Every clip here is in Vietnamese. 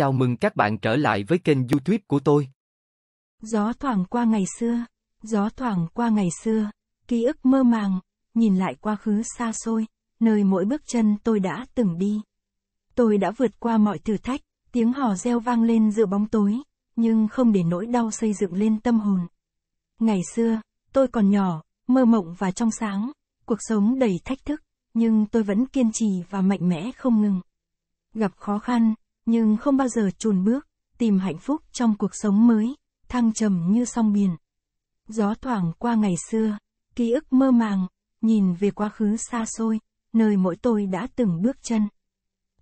Chào mừng các bạn trở lại với kênh YouTube của tôi. Gió thoảng qua ngày xưa, gió thoảng qua ngày xưa, ký ức mơ màng, nhìn lại quá khứ xa xôi, nơi mỗi bước chân tôi đã từng đi. Tôi đã vượt qua mọi thử thách, tiếng hò reo vang lên giữa bóng tối, nhưng không để nỗi đau xây dựng lên tâm hồn. Ngày xưa, tôi còn nhỏ, mơ mộng và trong sáng, cuộc sống đầy thách thức, nhưng tôi vẫn kiên trì và mạnh mẽ không ngừng. Gặp khó khăn, nhưng không bao giờ chùn bước, tìm hạnh phúc trong cuộc sống mới, thăng trầm như song biển. Gió thoảng qua ngày xưa, ký ức mơ màng, nhìn về quá khứ xa xôi, nơi mỗi tôi đã từng bước chân.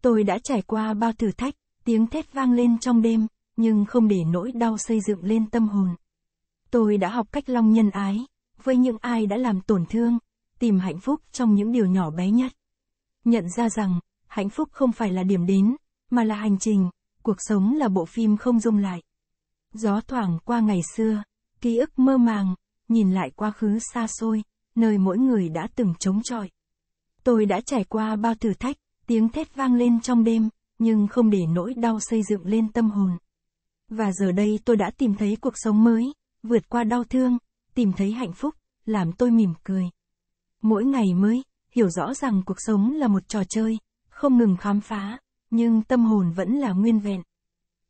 Tôi đã trải qua bao thử thách, tiếng thét vang lên trong đêm, nhưng không để nỗi đau xây dựng lên tâm hồn. Tôi đã học cách long nhân ái, với những ai đã làm tổn thương, tìm hạnh phúc trong những điều nhỏ bé nhất. Nhận ra rằng, hạnh phúc không phải là điểm đến, mà là hành trình, cuộc sống là bộ phim không dung lại. Gió thoảng qua ngày xưa, ký ức mơ màng, nhìn lại quá khứ xa xôi, nơi mỗi người đã từng chống chọi. Tôi đã trải qua bao thử thách, tiếng thét vang lên trong đêm, nhưng không để nỗi đau xây dựng lên tâm hồn. Và giờ đây tôi đã tìm thấy cuộc sống mới, vượt qua đau thương, tìm thấy hạnh phúc, làm tôi mỉm cười. Mỗi ngày mới, hiểu rõ rằng cuộc sống là một trò chơi, không ngừng khám phá, nhưng tâm hồn vẫn là nguyên vẹn.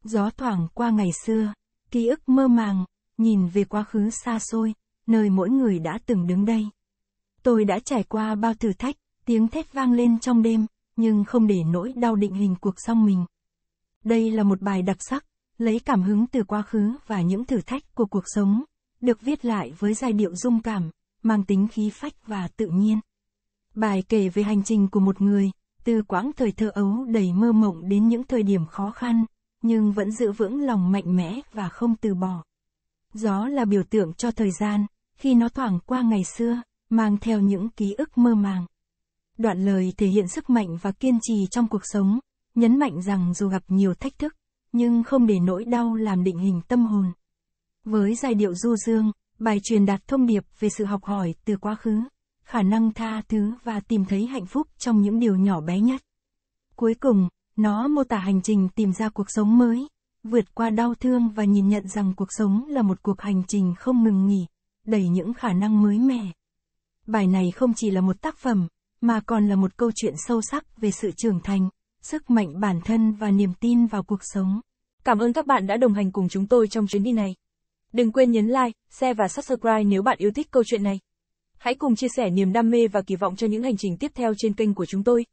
Gió thoảng qua ngày xưa, ký ức mơ màng, nhìn về quá khứ xa xôi, nơi mỗi người đã từng đứng đây. Tôi đã trải qua bao thử thách, tiếng thét vang lên trong đêm, nhưng không để nỗi đau định hình cuộc song mình. Đây là một bài đặc sắc, lấy cảm hứng từ quá khứ và những thử thách của cuộc sống, được viết lại với giai điệu dung cảm, mang tính khí phách và tự nhiên. Bài kể về hành trình của một người, từ quãng thời thơ ấu đầy mơ mộng đến những thời điểm khó khăn, nhưng vẫn giữ vững lòng mạnh mẽ và không từ bỏ. Gió là biểu tượng cho thời gian, khi nó thoảng qua ngày xưa, mang theo những ký ức mơ màng. Đoạn lời thể hiện sức mạnh và kiên trì trong cuộc sống, nhấn mạnh rằng dù gặp nhiều thách thức, nhưng không để nỗi đau làm định hình tâm hồn. Với giai điệu du dương, bài truyền đạt thông điệp về sự học hỏi từ quá khứ khả năng tha thứ và tìm thấy hạnh phúc trong những điều nhỏ bé nhất. Cuối cùng, nó mô tả hành trình tìm ra cuộc sống mới, vượt qua đau thương và nhìn nhận rằng cuộc sống là một cuộc hành trình không ngừng nghỉ, đầy những khả năng mới mẻ. Bài này không chỉ là một tác phẩm, mà còn là một câu chuyện sâu sắc về sự trưởng thành, sức mạnh bản thân và niềm tin vào cuộc sống. Cảm ơn các bạn đã đồng hành cùng chúng tôi trong chuyến đi này. Đừng quên nhấn like, share và subscribe nếu bạn yêu thích câu chuyện này. Hãy cùng chia sẻ niềm đam mê và kỳ vọng cho những hành trình tiếp theo trên kênh của chúng tôi.